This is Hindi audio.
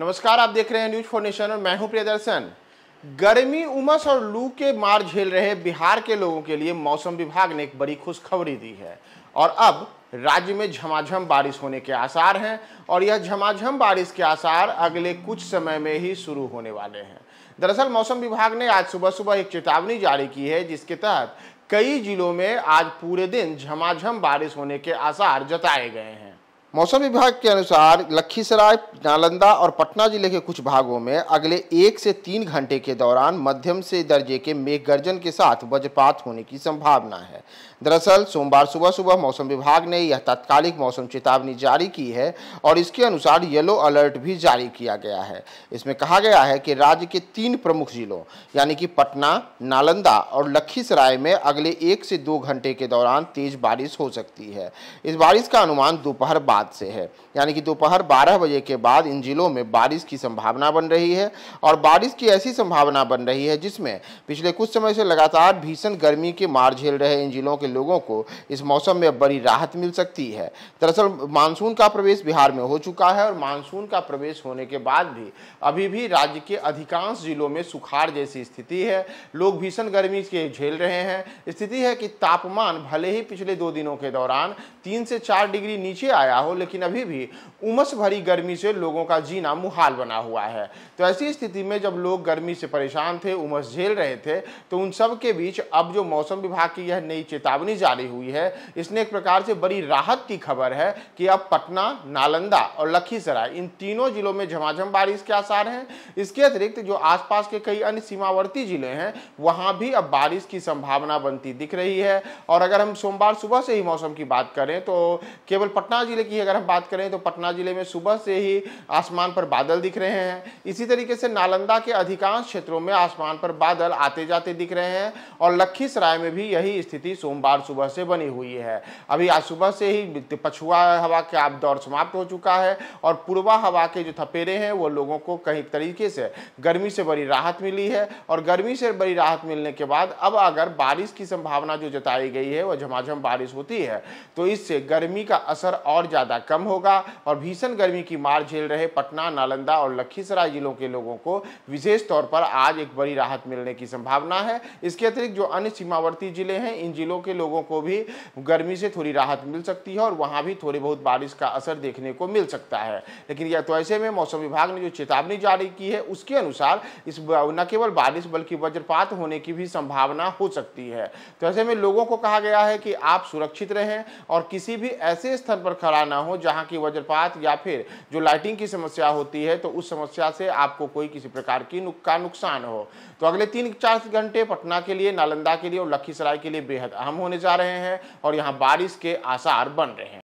नमस्कार आप देख रहे हैं न्यूज फोर्नेशन और मैं हूं प्रियदर्शन गर्मी उमस और लू के मार झेल रहे बिहार के लोगों के लिए मौसम विभाग ने एक बड़ी खुशखबरी दी है और अब राज्य में झमाझम बारिश होने के आसार हैं और यह झमाझम बारिश के आसार अगले कुछ समय में ही शुरू होने वाले हैं दरअसल मौसम विभाग ने आज सुबह सुबह एक चेतावनी जारी की है जिसके तहत कई जिलों में आज पूरे दिन झमाझम बारिश होने के आसार जताए गए हैं मौसम विभाग के अनुसार लखीसराय नालंदा और पटना जिले के कुछ भागों में अगले एक से तीन घंटे के दौरान मध्यम से दर्जे के मेघ गर्जन के साथ वज्रपात होने की संभावना है दरअसल सोमवार सुबह सुबह मौसम विभाग ने यह तात्कालिक मौसम चेतावनी जारी की है और इसके अनुसार येलो अलर्ट भी जारी किया गया है इसमें कहा गया है कि राज्य के तीन प्रमुख जिलों यानी कि पटना नालंदा और लखीसराय में अगले एक से दो घंटे के दौरान तेज बारिश हो सकती है इस बारिश का अनुमान दोपहर बाद बाद से है यानी कि दोपहर 12 बजे के बाद इन जिलों में बारिश की संभावना बन रही है और बारिश की ऐसी संभावना बन रही है जिसमें पिछले कुछ समय से लगातार भीषण गर्मी के मार झेल रहे इन जिलों के लोगों को इस मौसम में बड़ी राहत मिल सकती है दरअसल मानसून का प्रवेश बिहार में हो चुका है और मानसून का प्रवेश होने के बाद भी अभी भी राज्य के अधिकांश जिलों में सुखाड़ जैसी स्थिति है लोग भीषण गर्मी के झेल रहे हैं स्थिति है कि तापमान भले ही पिछले दो दिनों के दौरान तीन से चार डिग्री नीचे आया हो लेकिन अभी भी उमस भरी गर्मी से लोगों का जीना मुहाल बना हुआ है तो ऐसी स्थिति में जब लोग गर्मी से परेशान थे उमस झेल रहे थे तो उन सब के बीच अब जो मौसम विभाग की यह नई चेतावनी जारी हुई है इसने एक प्रकार से बड़ी राहत की खबर है कि अब पटना नालंदा और लखीसराय इन तीनों जिलों में झमाझम बारिश के आसार हैं इसके अतिरिक्त जो आसपास के कई अन्य सीमावर्ती जिले हैं वहाँ भी अब बारिश की संभावना बनती दिख रही है और अगर हम सोमवार सुबह से ही मौसम की बात करें तो केवल पटना जिले की अगर हम बात करें तो पटना जिले में सुबह से ही आसमान पर बादल दिख रहे हैं इसी तरीके से नालंदा के अधिकांश क्षेत्रों में आसमान पर बादल आते जाते दिख रहे हैं और लखीसराय में भी यही स्थिति सोमवार सुबह से बनी हुई है अभी आज सुबह से ही पछुआ हवा का दौर समाप्त हो चुका है और पूर्वा हवा के जो थपेरे हैं वो लोगों को कहीं तरीके से गर्मी से बड़ी राहत मिली है और गर्मी से बड़ी राहत मिलने के बाद अब अगर बारिश की संभावना जो जताई गई है वह झमाझम बारिश होती है तो इससे गर्मी का असर और ज़्यादा ज़्यादा कम होगा और भीषण गर्मी की मार झेल रहे पटना नालंदा और लखीसराय जिलों के लोगों को विशेष तौर पर आज एक बड़ी राहत मिलने की संभावना है इसके अतिरिक्त जो अन्य सीमावर्ती जिले हैं इन जिलों के लोगों को भी गर्मी से थोड़ी राहत मिल सकती है और वहाँ भी थोड़ी बहुत बारिश का असर देखने को मिल सकता है लेकिन या तो ऐसे में मौसम विभाग ने जो चेतावनी जारी की है उसके अनुसार इस न केवल बारिश बल्कि वज्रपात होने की भी संभावना हो सकती है तो ऐसे में लोगों को कहा गया है कि आप सुरक्षित रहें और किसी भी ऐसे स्थल पर खड़ा न ना हो जहाँ की वज्रपात या फिर जो लाइटिंग की समस्या होती है तो उस समस्या से आपको कोई किसी प्रकार की नुक, का नुकसान हो तो अगले तीन चार घंटे पटना के लिए नालंदा के लिए और लखीसराय के लिए बेहद अहम होने जा रहे हैं और यहाँ बारिश के आसार बन रहे हैं